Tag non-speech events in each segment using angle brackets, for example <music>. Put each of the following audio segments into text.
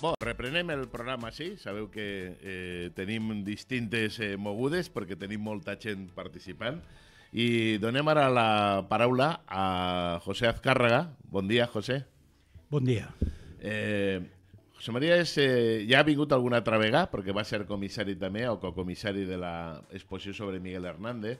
Bon, reprenem el programa, sí? Sabeu que eh, tenim distintes eh, mogudes perquè tenim molta gent participant i donem ara la paraula a José Azcárraga. Bon dia, José. Bon dia. Eh, José María és, eh, ja ha vingut alguna altra vegada, perquè va ser comissari també, o cocomissari de l'exposició sobre Miguel Hernández,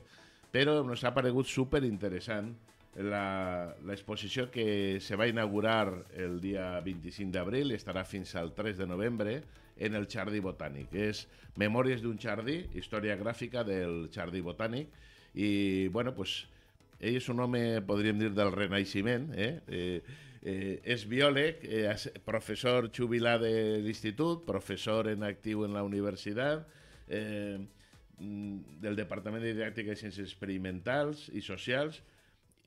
però ens ha paregut superinteressant la, la exposició que se va inaugurar el dia 25 d'abril estarà fins al 3 de novembre en el Jardí Botànic. És Memòries d'un jardí, història gràfica del Jardí Botànic i, bueno, pues, ell és un home, podríem dir, del Renaixement, eh? Eh, eh, és biòleg, eh, professor jubilat de l'institut, professor en actiu en la universitat, eh, mm, del Departament de Didàctica i Ciències Experimentals i Socials,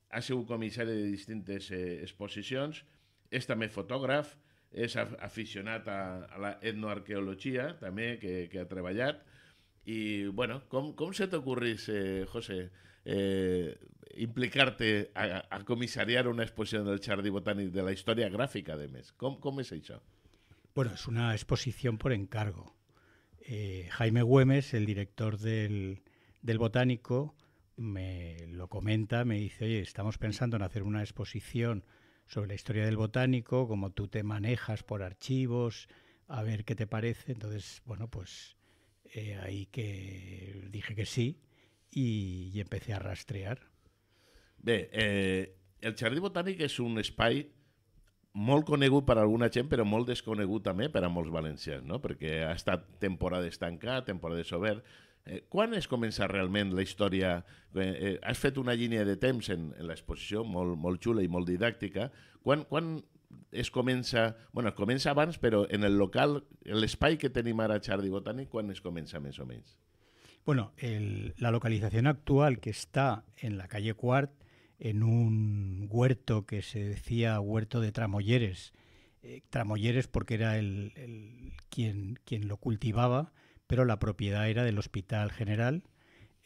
ha sido comisario de distintas eh, exposiciones... esta me també ...es aficionada a, la etnoarqueología... ...también que, que ha trabajado... ...y bueno, ¿cómo se te eh, José, eh, ...implicarte a, comisariar una exposición del Chardí Botánico... de la historia gráfica de mes cómo com és Bueno, es una exposición por encargo. Eh, Jaime Güemes, el director del, del Botánico, me lo comenta, me dice, oye, estamos pensando en hacer una exposición sobre la historia del botánico, como tú te manejas por archivos, a ver qué te parece. Entonces, bueno, pues eh, ahí que dije que sí y, empecé a rastrear. ve eh, el Jardí Botanic es un espai molt conegut para alguna gent, pero molt desconegut también per a molts valencians, no? perquè ha estat temporades temporada de sober. ¿Cuándo eh, es comença realmente la historia? Eh, eh, has hecho una línea de temps en, la exposición, molt, molt y i didáctica. ¿Cuándo es comença, bueno, es comença pero en el local, el l'espai que tenía ara a Xardi ¿cuándo es comença més o menys? Bueno, la localización actual que está en la calle Cuart, en un huerto que se decía huerto de Tramolleres, Tramolleres porque era el, el quien, quien lo cultivaba, pero la propiedad era del Hospital General.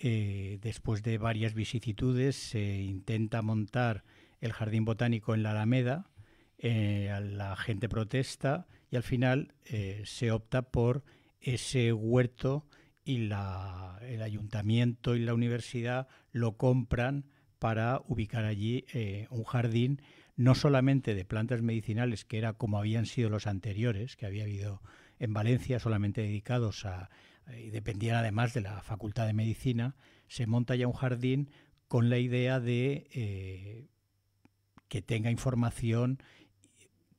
Eh, después de varias vicisitudes se intenta montar el Jardín Botánico en la Alameda, eh, la gente protesta y al final eh, se opta por ese huerto y el ayuntamiento y la universidad lo compran para ubicar allí un jardín no solamente de plantas medicinales, que era como habían sido los anteriores, que había habido en Valencia solamente dedicados a, eh, y dependían además de la Facultad de Medicina, se monta ya un jardín con la idea de eh, que tenga información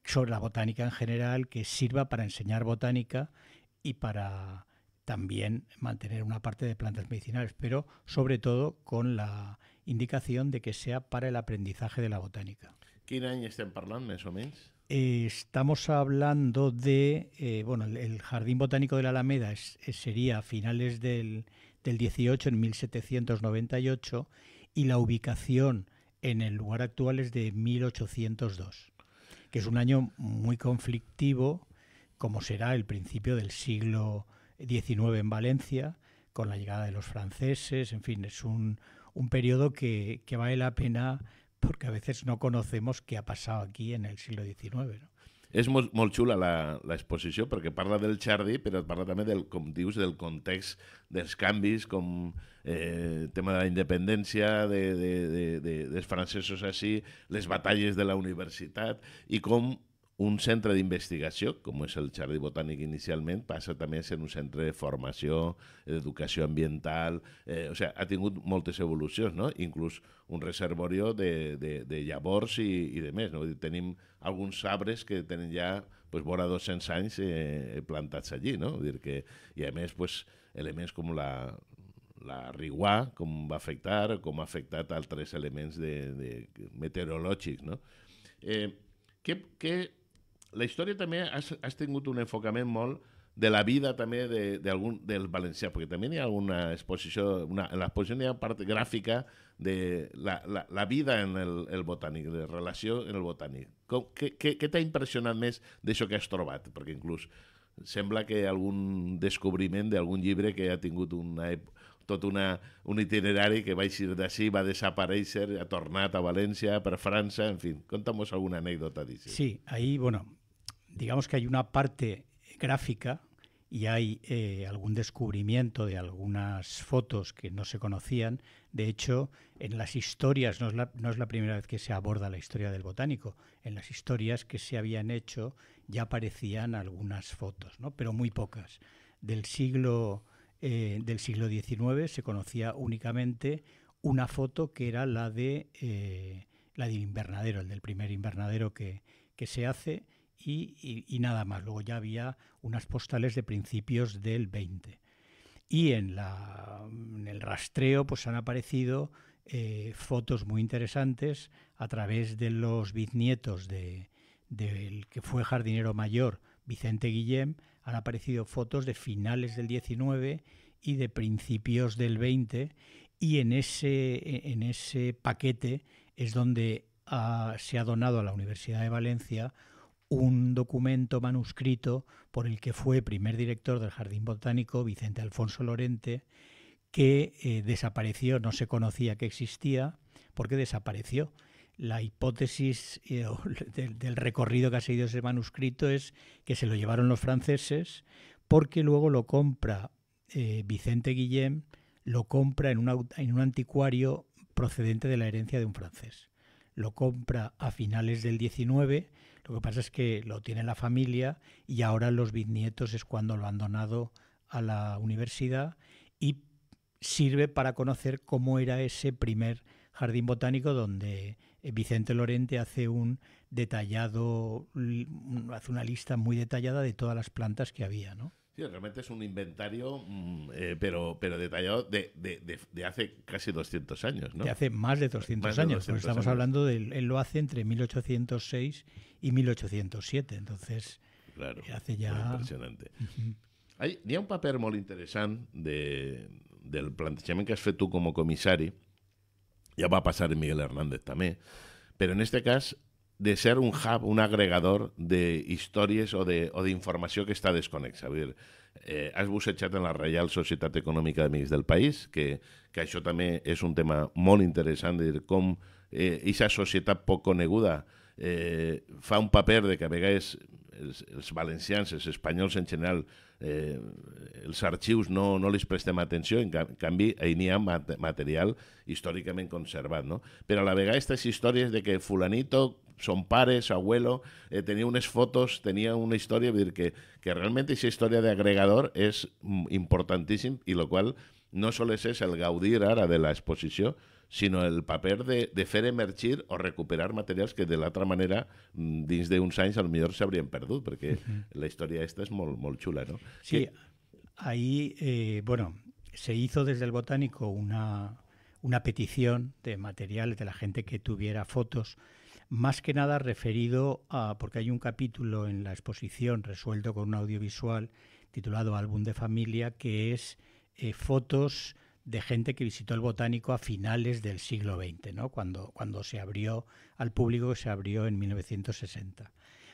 sobre la botánica en general, que sirva para enseñar botánica y para también mantener una parte de plantas medicinales, pero sobre todo con la indicación de que sea para el aprendizaje de la botánica. quién año estén hablando, más o menos? Eh, estamos hablando de, eh, bueno, el, Jardín Botánico de la Alameda es, eh, sería a finales del, del 18, en 1798, y la ubicación en el lugar actual es de 1802, que es un año muy conflictivo, como será el principio del siglo XIX en Valencia, con la llegada de los franceses, en fin, es un, periodo que vale la pena porque a veces no conocemos qué ha pasado aquí en el siglo XIX. ¿no? És molt, molt xula l'exposició perquè parla del jardí, però parla també, del, com dius, del context dels canvis, com eh, tema de la independència, de, de, de, de, dels francesos així, les batalles de la universitat i com un centre d'investigació, com és el Jardí Botànic inicialment, passa també a ser un centre de formació, d'educació ambiental, eh, o sigui, ha tingut moltes evolucions, no? inclús un reservorio de, de, de llavors i, i de més. No? Dir, tenim alguns arbres que tenen ja pues, vora 200 anys eh, plantats allí, no? Vull dir que, i a més pues, elements com la, la Riguà, com va afectar, com ha afectat altres elements de, de meteorològics. No? Eh, què, què la història també has, has tingut un enfocament molt de la vida també de, de algun, del valencià, perquè també hi ha alguna exposició, una, en l'exposició hi ha part gràfica de la, la, la vida en el, el botànic, de relació en el botànic. Com, què què, què t'ha impressionat més d'això que has trobat? Perquè inclús sembla que algun descobriment d'algun llibre que ha tingut una, tot una, un itinerari que va eixir d'ací, va desaparèixer, ha tornat a València, per França, en fi. Conta'm alguna anècdota d'ici. Sí, ahir, bueno, digamos que hay una parte gráfica y hay eh, algún descubrimiento de algunas fotos que no se conocían. De hecho, en las historias, no es, la, no es la primera vez que se aborda la historia del botánico, en las historias que se habían hecho ya aparecían algunas fotos, ¿no? pero muy pocas. Del siglo, eh, del siglo XIX se conocía únicamente una foto que era la, de, eh, la del invernadero, el del primer invernadero que, que se hace y, nada más. Luego ya había unas postales de principios del 20. Y en, el rastreo pues han aparecido eh, fotos muy interesantes a través de los bisnietos del de, que fue jardinero mayor, Vicente Guillem, han aparecido fotos de finales del 19 y de principios del 20 y en ese, en ese paquete es donde ah, se ha donado a la Universidad de Valencia un documento manuscrito por el que fue primer director del Jardín Botánico Vicente Alfonso Lorente, que eh, desapareció, no se conocía que existía, porque desapareció. La hipótesis eh, <laughs> del, recorrido que ha seguido ese manuscrito es que se lo llevaron los franceses, porque luego lo compra eh, Vicente Guillem, lo compra en, en un anticuario procedente de la herencia de un francés. Lo compra a finales del 19 lo que pasa es que lo tiene la familia y ahora los bisnietos es cuando lo han donado a la universidad y sirve para conocer cómo era ese primer jardín botánico donde eh, Vicente Lorente hace un detallado, hace una lista muy detallada de todas las plantas que había, ¿no? Sí, realmente es un inventario, mm, eh, pero, pero detallado de, de, de, hace casi 200 años, ¿no? De hace más de 200 años, estamos hablando de, él lo hace entre 1806 y 1807, entonces claro, eh, hace ya... Impresionante. Hay, un papel muy interesante del planteamiento que has hecho tú como comisario, ya va a en Miguel Hernández también, pero en este caso... de ser un hub, un agregador de històries o de, de o informació que està desconexa. Vull dir, eh, has bussejat en la Reial Societat Econòmica d'Amics del País, que, que això també és un tema molt interessant, de dir com aquesta eh, societat poc coneguda eh, fa un paper de que a vegades els, els valencians, els espanyols en general, eh, els arxius no, no els prestem atenció, en canvi, ahir n'hi ha material històricament conservat. No? Però a la vegada aquestes històries de que fulanito son pares, abuelo, eh, tenía unas fotos, tenía una historia, es decir, que, que realmente esa historia de agregador es mm, importantísima y lo cual no solo es el gaudir ahora de la exposición, sino el papel de, de fer o recuperar materiales que de la otra manera mm, dins Science, a lo mejor se habrían perdido, porque la historia esta es muy muy no? Sí, ahí, eh, bueno, se hizo desde el botánico una, una petición de materiales de la gente que tuviera fotos más que nada referido a, porque hay un capítulo en la exposición resuelto con un audiovisual titulado Álbum de Familia, que es eh, fotos de gente que visitó el botánico a finales del siglo XX, ¿no? cuando, cuando se abrió al público, se abrió en 1960.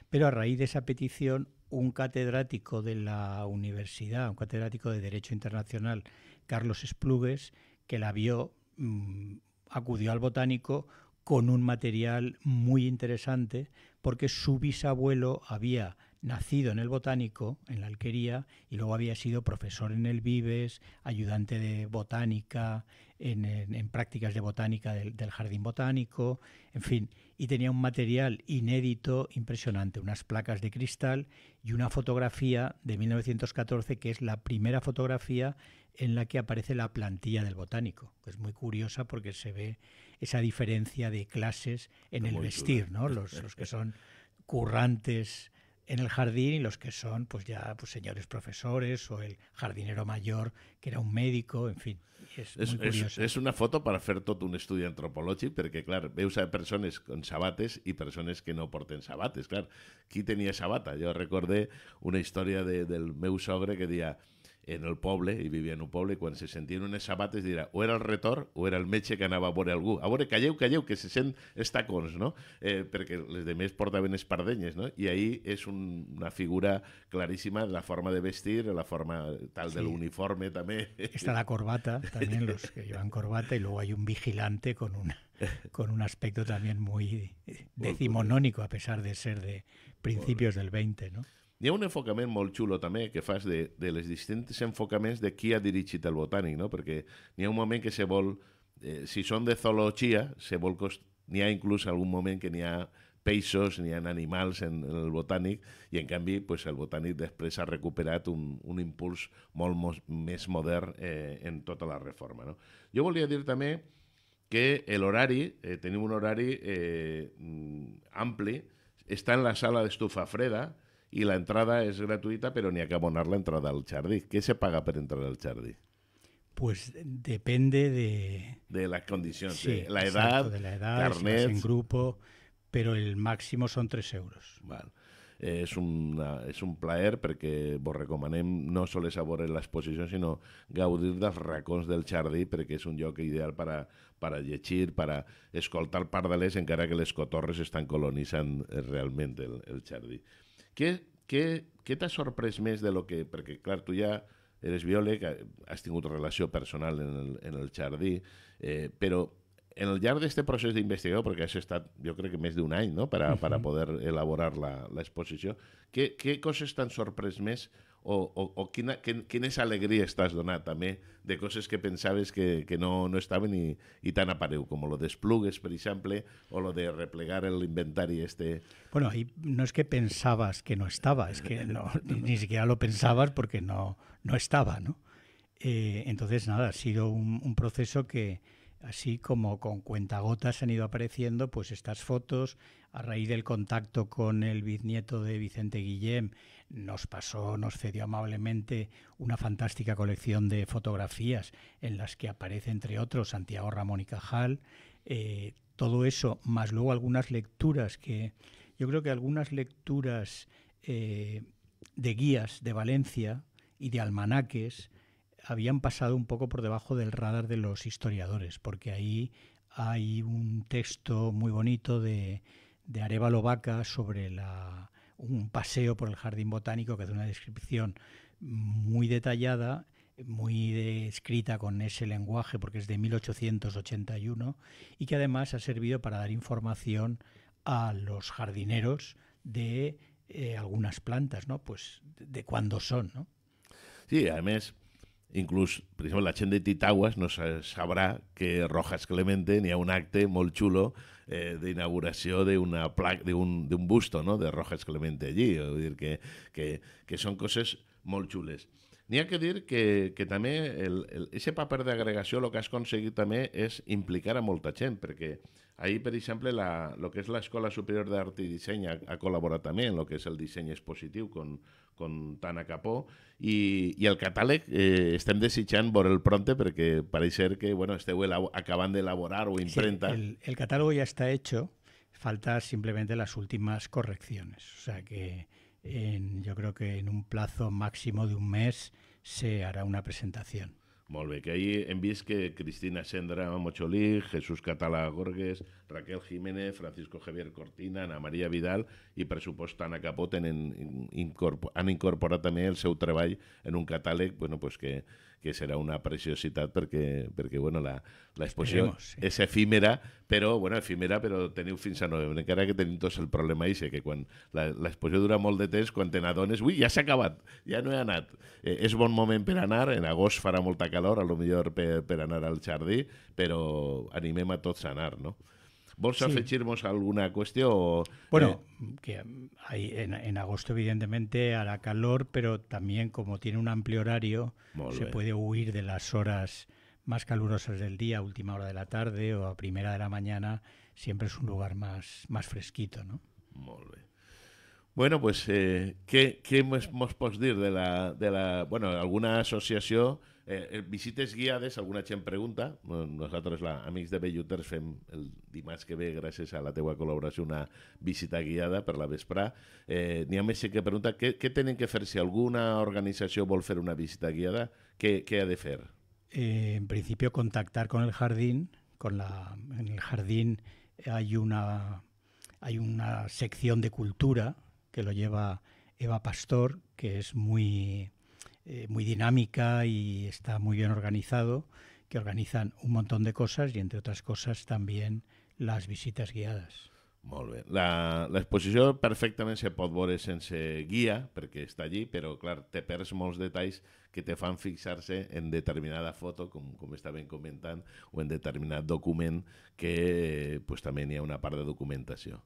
Pero a raíz de esa petición, un catedrático de la universidad, un catedrático de Derecho Internacional, Carlos Esplugues, que la vio, mm, acudió al botánico con un material muy interesante porque su bisabuelo había nacido en el botánico, en la alquería, y luego había sido profesor en el Vives, ayudante de botánica, en, prácticas de botánica del, jardín botánico, en fin, y tenía un material inédito, impresionante, unas placas de cristal y una fotografía de 1914, que es la primera fotografía en la que aparece la plantilla del botánico, que es muy curiosa porque se ve esa diferencia de clases en el vestir, ¿no? Los, que son currantes en el jardín y los que son pues ya pues señores profesores o el jardinero mayor que era un médico, en fin. es una foto para hacer todo un estudio antropológico porque, claro, veus a personas con sabates y personas que no porten sabates. claro. qui tenía sabata? Yo recordé una historia del meu sogre que decía en el poble, y vivía en un poble, y cuando se un unes sabates diría, o era el retor o era el meche que andaba por el algú. A veure, calleu, que se sent estacons, no? Porque eh, perquè les de mes portaven no? Y ahí es una figura clarísima en la forma de vestir, la forma tal del uniforme también. Está la corbata, también los que llevan corbata, y luego hay un vigilante con una con un aspecto también muy decimonónico, a pesar de ser de principios del 20, ¿no? Hi ha un enfocament molt xulo també que fas de, de les distintes enfocaments de qui ha dirigit el botànic, no? perquè n'hi ha un moment que se vol, eh, si són de zoologia, se vol cost... n'hi ha inclús algun moment que n'hi ha peixos, n'hi ha animals en, en el botànic, i en canvi pues, el botànic després ha recuperat un, un impuls molt mo més modern eh, en tota la reforma. No? Jo volia dir també que l'horari, eh, tenim un horari eh, mm, ampli, està en la sala d'estufa freda, y la entrada es gratuita, pero ni que abonar la entrada al jardí. Què se paga per entrar al jardí? Pues depende de... De las condiciones, sí, de, eh? la exacto, de la edad, carnet... Si en grupo, pero el máximo són 3 euros. Vale. Eh, és, una, és un plaer perquè vos recomanem no sabor a veure l'exposició, sinó gaudir dels racons del jardí perquè és un lloc ideal per a, per a llegir, per a escoltar pardales, encara que les cotorres estan colonitzant eh, realment el, el jardí. ¿Qué te què t'ha de lo que... Porque, claro, tú ya eres biòleg, has tenido tingut relación personal en el, en el jardí, eh, en el de este proceso de investigación, porque eso está yo creo que de un un no?, para para poder elaborar la exposición, ¿qué cosas tan sorprès o, o, o alegría estás quines alegries donat también de cosas que pensabas que, que no, no y y tan apareu, como lo d'esplugues, por ejemplo, o lo de replegar el inventario este... Bueno, y no es que pensabas que no estaba, es que <laughs> no, ni, siquiera lo pensabas porque no, no estaba, ¿no? Eh, entonces, nada, ha sido un proceso que, así como con cuentagotas han ido apareciendo pues estas fotos a raíz del contacto con el bisnieto de Vicente Guillem nos pasó nos cedió amablemente una fantástica colección de fotografías en las que aparece entre otros Santiago Ramón y Cajal eh, todo eso más luego algunas lecturas que yo creo que algunas lecturas eh, de guías de Valencia y de almanaques habían pasado un poco por debajo del radar de los historiadores, porque ahí hay un texto muy bonito de, de sobre la, un paseo por el jardín botánico que hace una descripción muy detallada, muy escrita con ese lenguaje porque es de 1881 y que además ha servido para dar información a los jardineros de eh, algunas plantas, ¿no? Pues de, cuándo son, ¿no? Sí, además inclús, per exemple, la gent de Titaguas no sabrà que Rojas Clemente n'hi ha un acte molt xulo eh, d'inauguració d'un d'un busto no? de Rojas Clemente allí, vull dir que, que, que són coses molt xules. N'hi ha que dir que, que també el, el, ese paper d'agregació el que has aconseguit també és implicar a molta gent, perquè Ahí, por ejemplo, lo que es la Escuela Superior de Arte y Diseño ha colaborado también, lo que es el diseño expositivo con, con Tana Capó ¿Y el catálogo? eh, desechando por el pronte Porque parece ser que bueno, acaban de elaborar o imprenta. Sí, el, catálogo ya está hecho, faltan simplemente las últimas correcciones. O sea que yo creo que en un plazo máximo de un mes se hará una presentación. Molt bé, que ahir hem vist que Cristina Sendra Mocholí, Jesús Català Gorgues, Raquel Jiménez, Francisco Javier Cortina, Ana Maria Vidal i, per supost, Anna Capó tenen, incorpor, han incorporat també el seu treball en un catàleg bueno, pues que, que serà una preciositat perquè, perquè bueno, la, la exposició sí. és efímera, però, bueno, efímera, però teniu fins a novembre, encara que tenim tots el problema ixe, que quan l'exposició dura molt de temps, quan te n'adones, ui, ja s'ha acabat, ja no he anat. Eh, és bon moment per anar, en agost farà molta calor, a lo millor per, per anar al jardí, però animem a tots a anar, no? ¿Vos sí. alguna cuestión? Bueno, eh? que hay, en, agosto evidentemente hará calor, pero también como tiene un amplio horario, se puede huir de las horas más calurosas del día, última hora de la tarde o a primera de la mañana, siempre es un lugar más, más fresquito, ¿no? Bueno, pues, eh, ¿qué qué qué decir de la, de la... Bueno, alguna asociación. Eh, eh, visites guiades, alguna gent pregunta, nosaltres, la, Amics de Belluters, fem el dimarts que ve, gràcies a la teua col·laboració, una visita guiada per la vesprà. Eh, N'hi ha més que pregunta què, què tenen que fer si alguna organització vol fer una visita guiada, què, què ha de fer? Eh, en principi, contactar con el jardín. Con la, en el jardín hay una, hay una sección de cultura que lo lleva Eva Pastor, que es muy Eh, muy dinámica y está muy bien organizado, que organizan un montón de cosas y entre otras cosas también las visitas guiadas. La, exposición perfectamente se pot en se guía, porque está allí, pero claro, te pierdes muchos detalles que te van a en determinada foto, como está bien comentando o en determinado document, que pues, también hi una parte de documentación.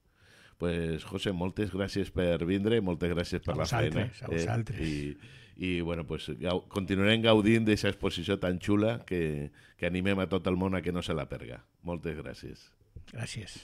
pues, José, moltes gràcies per vindre, moltes gràcies per a la feina. A vosaltres. Eh? I, i bueno, pues, gau continuarem gaudint d'aquesta exposició tan xula que, que animem a tot el món a que no se la perga. Moltes gràcies. Gràcies.